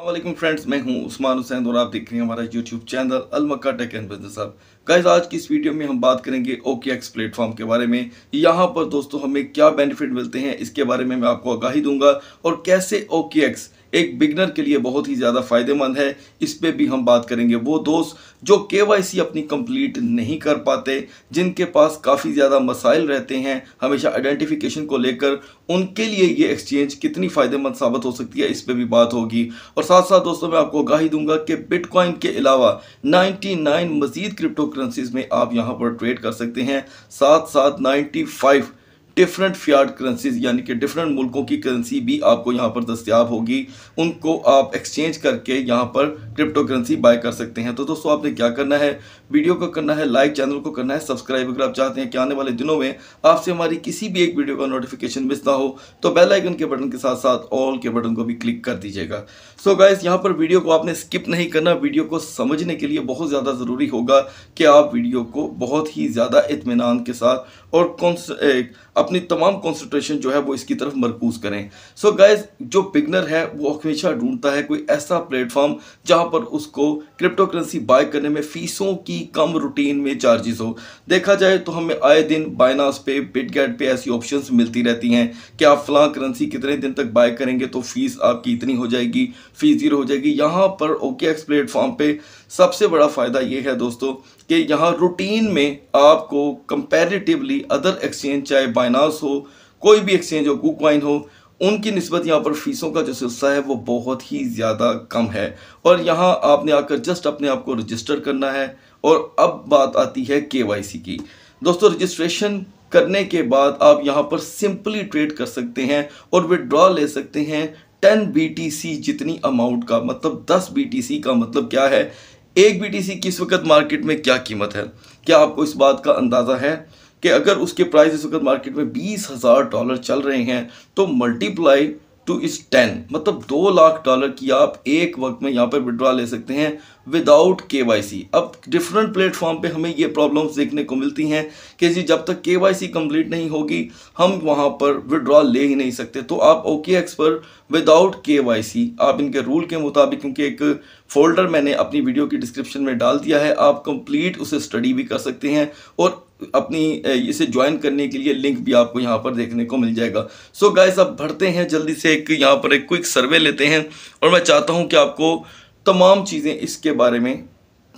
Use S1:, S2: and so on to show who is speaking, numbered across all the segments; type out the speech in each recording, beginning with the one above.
S1: अल्लाम फ्रेंड्स मैं हूं उस्मान हुसैन और आप देख रहे हैं हमारा YouTube channel Almakka tech and business अब गाइज आज की इस वीडियो में हम बात करेंगे ओके एक्स प्लेटफॉर्म के बारे में यहाँ पर दोस्तों हमें क्या बेनिफिट मिलते हैं इसके बारे में मैं आपको आगाही दूंगा और कैसे ओके एक्स एक बिगनर के लिए बहुत ही ज़्यादा फ़ायदेमंद है इस पर भी हम बात करेंगे वो दोस्त जो के अपनी कंप्लीट नहीं कर पाते जिनके पास काफ़ी ज़्यादा मसाइल रहते हैं हमेशा आइडेंटिफिकेशन को लेकर उनके लिए ये एक्सचेंज कितनी फ़ायदेमंद साबित हो सकती है इस पर भी बात होगी और साथ साथ दोस्तों मैं आपको आगाही दूंगा कि बिटकॉइन के अलावा 99 मज़ीद क्रिप्टो करेंसीज में आप यहाँ पर ट्रेड कर सकते हैं साथ साथ फाइव डिफरेंट फियाट करेंसीज यानी कि डिफरेंट मुल्कों की करेंसी भी आपको यहाँ पर दस्तियाब होगी उनको आप एक्सचेंज करके यहाँ पर क्रिप्टो करेंसी बाय कर सकते हैं तो दोस्तों आपने क्या करना है वीडियो को करना है लाइक चैनल को करना है सब्सक्राइब अगर आप चाहते हैं कि आने वाले दिनों में आपसे हमारी किसी भी एक वीडियो का नोटिफिकेशन मिस ना हो तो बेल आइकन के बटन के साथ साथ ऑल के बटन को भी क्लिक कर दीजिएगा सो गाइज यहाँ पर वीडियो को आपने स्किप नहीं करना वीडियो को समझने के लिए बहुत ज़्यादा ज़रूरी होगा कि आप वीडियो को बहुत ही ज़्यादा इतमान के साथ और अपनी तमाम कॉन्सेंट्रेशन जो है वो इसकी तरफ मरकूज करें सो so गाइज जो बिगनर है वो हमेशा ढूंढता है कोई ऐसा प्लेटफॉर्म जहाँ पर उसको क्रिप्टो करेंसी बाय करने में फीसों की कम रूटीन में चार्जेस हो देखा जाए तो हमें आए दिन बाइनास पे बिटगेट पे ऐसी ऑप्शन मिलती रहती हैं कि आप फला करेंसी कितने दिन तक बाय करेंगे तो फीस आपकी इतनी हो जाएगी फीस जीरो हो जाएगी यहाँ पर ओके एक्स प्लेटफॉर्म पर सबसे बड़ा फ़ायदा ये है दोस्तों कि यहाँ रूटीन में आपको कंपेरेटिवली अदर एक्सचेंज चाहे बाइनास हो कोई भी एक्सचेंज हो कुक हो उनकी नस्बत यहाँ पर फ़ीसों का जो सिलसिला है वो बहुत ही ज़्यादा कम है और यहाँ आपने आकर जस्ट अपने आप को रजिस्टर करना है और अब बात आती है के वाई सी की दोस्तों रजिस्ट्रेशन करने के बाद आप यहाँ पर सिंपली ट्रेड कर सकते हैं और विदड्रॉ ले सकते हैं 10 BTC जितनी अमाउंट का मतलब 10 BTC का मतलब क्या है एक टी सी किस वक्त मार्केट में क्या कीमत है क्या आपको इस बात का अंदाज़ा है कि अगर उसके प्राइस इस वक्त मार्केट में बीस हज़ार डॉलर चल रहे हैं तो मल्टीप्लाई टू इस टेन मतलब दो लाख डॉलर की आप एक वक्त में यहाँ पर विड्रॉ ले सकते हैं विदाउट के वाई सी अब डिफरेंट प्लेटफॉर्म पे हमें ये प्रॉब्लम्स देखने को मिलती हैं कि जी जब तक के वाई कंप्लीट नहीं होगी हम वहाँ पर विड्रॉल ले ही नहीं सकते तो आप ओके एक्स पर विदाउट के आप इनके रूल के मुताबिक क्योंकि एक फोल्डर मैंने अपनी वीडियो की डिस्क्रिप्शन में डाल दिया है आप कंप्लीट उसे स्टडी भी कर सकते हैं और अपनी इसे ज्वाइन करने के लिए लिंक भी आपको यहाँ पर देखने को मिल जाएगा सो so गाइस आप भरते हैं जल्दी से एक यहाँ पर एक क्विक सर्वे लेते हैं और मैं चाहता हूँ कि आपको तमाम चीज़ें इसके बारे में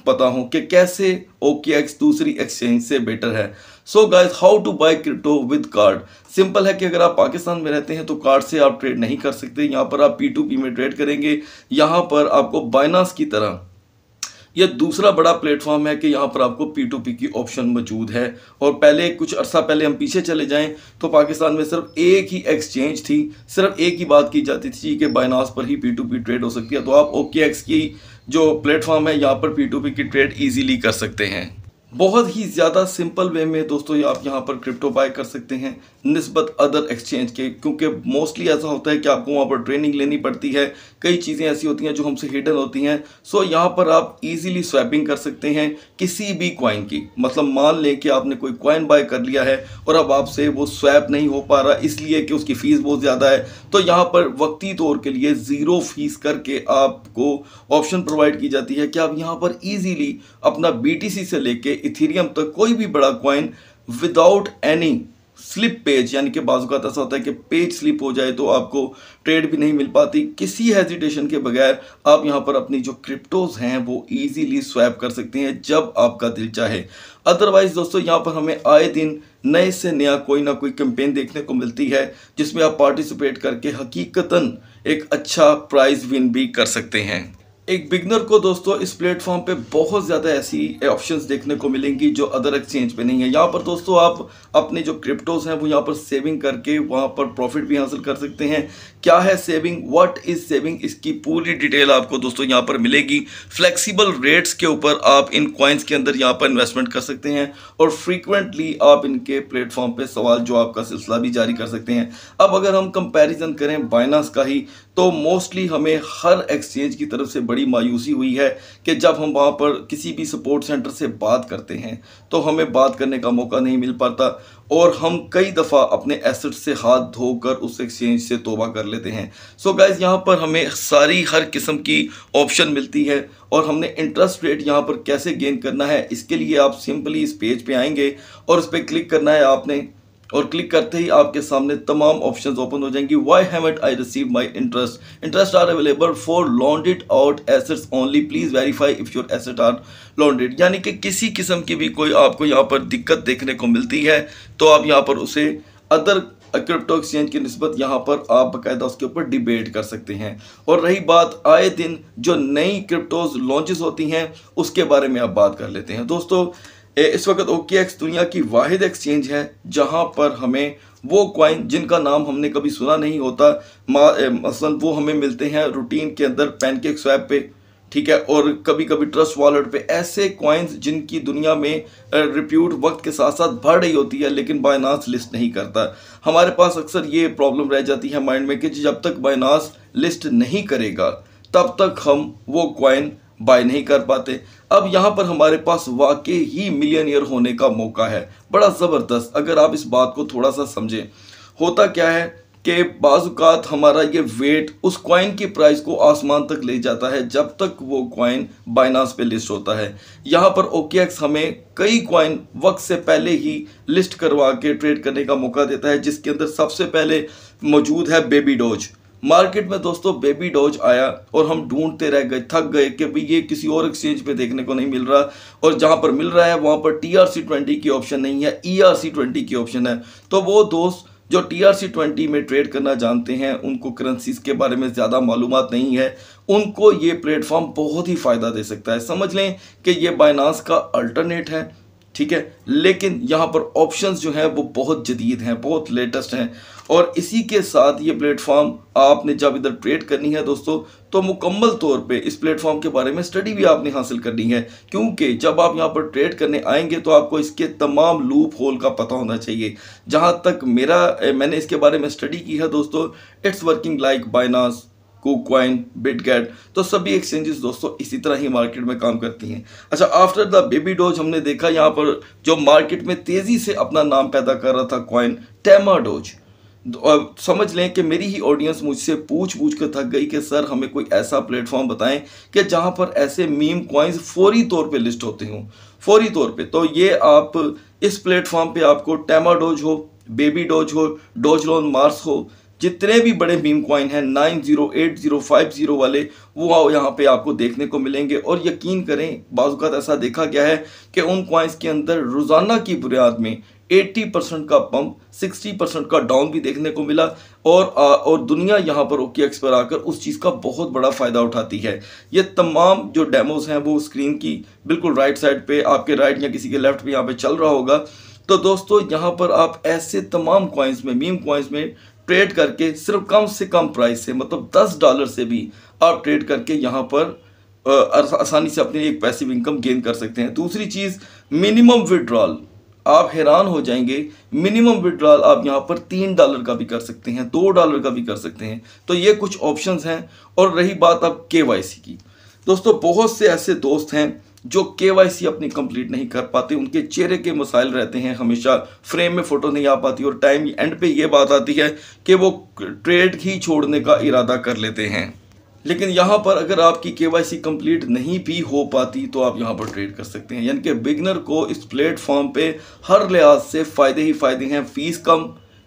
S1: पता हो कि कैसे ओके एक्स दूसरी एक्सचेंज से बेटर है so guys how to buy crypto with card simple है कि अगर आप पाकिस्तान में रहते हैं तो कार्ड से आप ट्रेड नहीं कर सकते यहाँ पर आप पी टू पी में ट्रेड करेंगे यहाँ पर आपको बाइनास की तरह यह दूसरा बड़ा प्लेटफॉर्म है कि यहाँ पर आपको पी टू पी की ऑप्शन मौजूद है और पहले कुछ अरसा पहले हम पीछे चले जाएं तो पाकिस्तान में सिर्फ एक ही एक्सचेंज थी सिर्फ एक ही बात की जाती थी कि बाइनास पर ही पी टू पी ट्रेड हो सकती है तो आप ओके एक्स की जो प्लेटफॉर्म है यहाँ पर पी टू पी की ट्रेड ईजीली कर सकते हैं बहुत ही ज़्यादा सिंपल वे में दोस्तों आप यहाँ पर क्रिप्टो बाय कर सकते हैं नस्बत अदर एक्सचेंज के क्योंकि मोस्टली ऐसा होता है कि आपको वहाँ पर ट्रेनिंग लेनी पड़ती है कई चीज़ें ऐसी होती हैं जो हमसे हिडन होती हैं सो यहाँ पर आप इजीली स्वैपिंग कर सकते हैं किसी भी कॉइन की मतलब मान लें कि आपने कोई कॉइन बाय कर लिया है और अब आपसे वो स्वैप नहीं हो पा रहा इसलिए कि उसकी फ़ीस बहुत ज़्यादा है तो यहाँ पर वक्ती तौर के लिए ज़ीरो फीस करके आपको ऑप्शन प्रोवाइड की जाती है कि आप यहाँ पर ईजीली अपना बी से लेके इथीरियम तक कोई भी बड़ा coin without any slippage यानी कि बाजू का ऐसा होता है कि पेज स्लिप हो जाए तो आपको ट्रेड भी नहीं मिल पाती किसी हेजिटेशन के बगैर आप यहाँ पर अपनी जो क्रिप्टोज हैं वो ईजीली स्वैप कर सकते हैं जब आपका दिल चाहे अदरवाइज दोस्तों यहाँ पर हमें आए दिन नए से नया कोई ना कोई कैंपेन देखने को मिलती है जिसमें आप पार्टिसिपेट करके हकीकता एक अच्छा प्राइज विन भी कर सकते हैं एक बिगनर को दोस्तों इस प्लेटफॉर्म पे बहुत ज़्यादा ऐसी ऑप्शंस देखने को मिलेंगी जो अदर एक्सचेंज पे नहीं है यहाँ पर दोस्तों आप अपने जो क्रिप्टोज हैं वो यहाँ पर सेविंग करके वहाँ पर प्रॉफिट भी हासिल कर सकते हैं क्या है सेविंग व्हाट इज सेविंग इसकी पूरी डिटेल आपको दोस्तों यहाँ पर मिलेगी फ्लेक्सिबल रेट्स के ऊपर आप इन क्वाइंस के अंदर यहाँ पर इन्वेस्टमेंट कर सकते हैं और फ्रीक्वेंटली आप इनके प्लेटफॉर्म पे सवाल जो आपका सिलसिला भी जारी कर सकते हैं अब अगर हम कंपैरिजन करें बाइनास का ही तो मोस्टली हमें हर एक्सचेंज की तरफ से बड़ी मायूसी हुई है कि जब हम वहाँ पर किसी भी सपोर्ट सेंटर से बात करते हैं तो हमें बात करने का मौका नहीं मिल पाता और हम कई दफ़ा अपने एसेट से हाथ धोकर उस एक्सचेंज से तोबा कर लेते हैं सो so गाइज यहाँ पर हमें सारी हर किस्म की ऑप्शन मिलती है और हमने इंटरेस्ट रेट यहाँ पर कैसे गेन करना है इसके लिए आप सिंपली इस पेज पे आएंगे और उस पर क्लिक करना है आपने और क्लिक करते ही आपके सामने तमाम ऑप्शन ओपन हो जाएंगी why haven't I receive my interest interest are available for loaned out assets only please verify if your asset are loaned यानी कि किसी किस्म की भी कोई आपको यहाँ पर दिक्कत देखने को मिलती है तो आप यहाँ पर उसे अदर क्रिप्टो एक्सचेंज की नस्बत यहाँ पर आप बाकायदा उसके ऊपर डिबेट कर सकते हैं और रही बात आए दिन जो नई क्रिप्टोज लॉन्चेस होती हैं उसके बारे में आप बात कर लेते हैं दोस्तों इस वक्त ओके एक्स दुनिया की वाहिद एक्सचेंज है जहां पर हमें वो क्वाइन जिनका नाम हमने कभी सुना नहीं होता मसलन वो हमें मिलते हैं रूटीन के अंदर पैनकेक स्वैप पे ठीक है और कभी कभी ट्रस्ट वॉलेट पे ऐसे क्वाइंस जिनकी दुनिया में रिप्यूट वक्त के साथ साथ बढ़ रही होती है लेकिन बायनास लिस्ट नहीं करता हमारे पास अक्सर ये प्रॉब्लम रह जाती है माइंड में कि जब तक बायनास लिस्ट नहीं करेगा तब तक हम वो क्वाइन बाय नहीं कर पाते अब यहाँ पर हमारे पास वाकई ही मिलियनियर होने का मौका है बड़ा ज़बरदस्त अगर आप इस बात को थोड़ा सा समझें होता क्या है कि बाजुकात हमारा ये वेट उस कॉइन की प्राइस को आसमान तक ले जाता है जब तक वो कॉइन बाइनास पे लिस्ट होता है यहाँ पर ओकेएक्स हमें कई कॉइन वक्त से पहले ही लिस्ट करवा के ट्रेड करने का मौका देता है जिसके अंदर सबसे पहले मौजूद है बेबी डोज मार्केट में दोस्तों बेबी डॉज आया और हम ढूंढते रह गए थक गए कि भाई ये किसी और एक्सचेंज पे देखने को नहीं मिल रहा और जहाँ पर मिल रहा है वहाँ पर टी आर सी ट्वेंटी की ऑप्शन नहीं है ई आर सी ट्वेंटी की ऑप्शन है तो वो दोस्त जो टी आर सी ट्वेंटी में ट्रेड करना जानते हैं उनको करेंसीज के बारे में ज़्यादा मालूम नहीं है उनको ये प्लेटफॉर्म बहुत ही फ़ायदा दे सकता है समझ लें कि ये बाइनास का अल्टरनेट है ठीक है लेकिन यहाँ पर ऑप्शंस जो हैं वो बहुत जदीद हैं बहुत लेटेस्ट हैं और इसी के साथ ये प्लेटफॉर्म आपने जब इधर ट्रेड करनी है दोस्तों तो मुकम्मल तौर पे इस प्लेटफॉर्म के बारे में स्टडी भी आपने हासिल करनी है क्योंकि जब आप यहाँ पर ट्रेड करने आएंगे तो आपको इसके तमाम लूप होल का पता होना चाहिए जहाँ तक मेरा मैंने इसके बारे में स्टडी की है दोस्तों it's working like Binance KuCoin Bitget तो सभी एक्सचेंजेस दोस्तों इसी तरह ही मार्केट में काम करती हैं अच्छा आफ्टर द बेबी डोज हमने देखा यहाँ पर जो मार्केट में तेज़ी से अपना नाम पैदा कर रहा था क्वाइन टेमा डोज समझ लें कि मेरी ही ऑडियंस मुझसे पूछ पूछ कर थक गई कि सर हमें कोई ऐसा प्लेटफॉर्म बताएं कि जहां पर ऐसे मीम कॉइन्स फौरी तौर पे लिस्ट होते हों फौरी तौर पे तो ये आप इस प्लेटफॉर्म पे आपको टेमा डोज हो बेबी डोज हो डोज लोन मार्स हो जितने भी बड़े बीम कॉइन हैं nine zero eight zero five zero वाले वो आओ यहाँ पे आपको देखने को मिलेंगे और यकीन करें बाजूकात ऐसा देखा गया है कि उन कॉइन्स के अंदर रोज़ाना की बुनियाद में 80 परसेंट का पंप 60 परसेंट का डाउन भी देखने को मिला और आ, और दुनिया यहाँ पर ओके एक्सपर आकर उस चीज़ का बहुत बड़ा फ़ायदा उठाती है ये तमाम जो डेमोज़ हैं वो स्क्रीन की बिल्कुल राइट साइड पर आपके राइट या किसी के लेफ्ट पर यहाँ पर चल रहा होगा तो दोस्तों यहाँ पर आप ऐसे तमाम कॉइन्स में मीम कॉइन्स में ट्रेड करके सिर्फ कम से कम प्राइस से मतलब दस डॉलर से भी आप ट्रेड करके यहाँ पर आसानी से अपने एक पैसिव इनकम गेन कर सकते हैं दूसरी चीज़ मिनिमम विड्रॉल आप हैरान हो जाएंगे मिनिमम विड्रॉल आप यहाँ पर तीन डॉलर का भी कर सकते हैं दो डॉलर का भी कर सकते हैं तो ये कुछ ऑप्शंस हैं और रही बात अब के की दोस्तों बहुत से ऐसे दोस्त हैं जो के अपनी कंप्लीट नहीं कर पाते उनके चेहरे के मसाइल रहते हैं हमेशा फ्रेम में फ़ोटो नहीं आ पाती और टाइम एंड पे ये बात आती है कि वो ट्रेड ही छोड़ने का इरादा कर लेते हैं लेकिन यहाँ पर अगर आपकी के वाई सी नहीं भी हो पाती तो आप यहाँ पर ट्रेड कर सकते हैं यानी कि बिगनर को इस प्लेटफॉर्म पर हर लिहाज से फ़ायदे ही फ़ायदे हैं फीस कम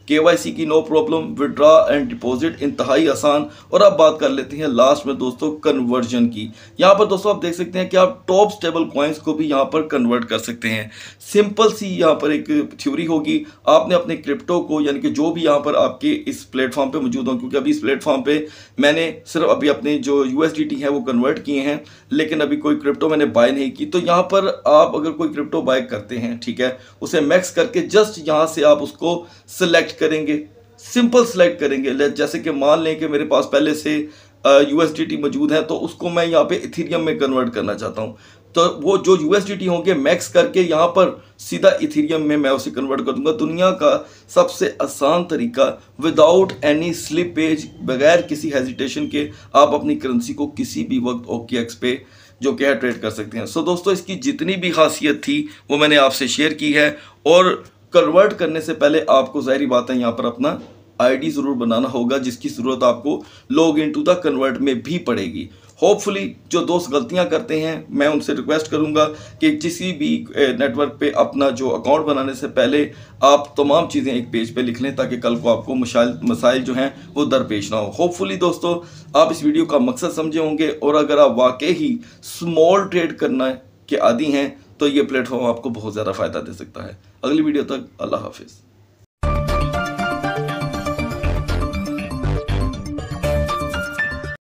S1: केवाईसी की no problem withdraw and deposit इंतहाई आसान और अब बात कर लेते हैं लास्ट में दोस्तों कन्वर्जन की यहाँ पर दोस्तों आप देख सकते हैं कि आप टॉप स्टेबल कॉइन्स को भी यहाँ पर कन्वर्ट कर सकते हैं सिंपल सी यहाँ पर एक थ्योरी होगी आपने अपने क्रिप्टो को यानी कि जो भी यहाँ पर आपके इस प्लेटफॉर्म पर मौजूद हों क्योंकि अभी इस प्लेटफॉर्म पर मैंने सिर्फ अभी अपने जो यू है वो कन्वर्ट किए हैं लेकिन अभी कोई क्रिप्टो मैंने बाय नहीं की तो यहाँ पर आप अगर कोई क्रिप्टो बाय करते हैं ठीक है उसे मैक्स करके जस्ट यहाँ से आप उसको सिलेक्ट करेंगे सिंपल सेलेक्ट करेंगे जैसे कि मान लें कि मेरे पास पहले से यू एस मौजूद है तो उसको मैं यहाँ पे इथीरियम में कन्वर्ट करना चाहता हूँ तो वो जो यू एस होंगे मैक्स करके यहाँ पर सीधा इथीरियम में मैं उसे कन्वर्ट कर दूंगा दुनिया का सबसे आसान तरीका विदाउट एनी स्लिपेज बगैर किसी हेजिटेशन के आप अपनी करेंसी को किसी भी वक्त ओके पे जो कि है ट्रेड कर सकते हैं सो so, दोस्तों इसकी जितनी भी खासियत थी वो मैंने आपसे शेयर की है और कन्वर्ट करने से पहले आपको जहरी बात है यहाँ पर अपना आईडी ज़रूर बनाना होगा जिसकी ज़रूरत आपको log in to the convert में भी पड़ेगी होपफुली जो दोस्त गलतियां करते हैं मैं उनसे रिक्वेस्ट करूंगा कि किसी भी नेटवर्क पे अपना जो अकाउंट बनाने से पहले आप तमाम चीज़ें एक पेज पे लिख लें ताकि कल को आपको मसाइल मसाइल जो हैं वो दरपेश ना हो होपफुली दोस्तों आप इस वीडियो का मकसद समझे होंगे और अगर आप वाकई ही स्मॉल ट्रेड करना के आदि हैं तो ये प्लेटफॉर्म आपको बहुत ज़्यादा फ़ायदा दे सकता है अगली वीडियो तक अल्लाह हाफिज़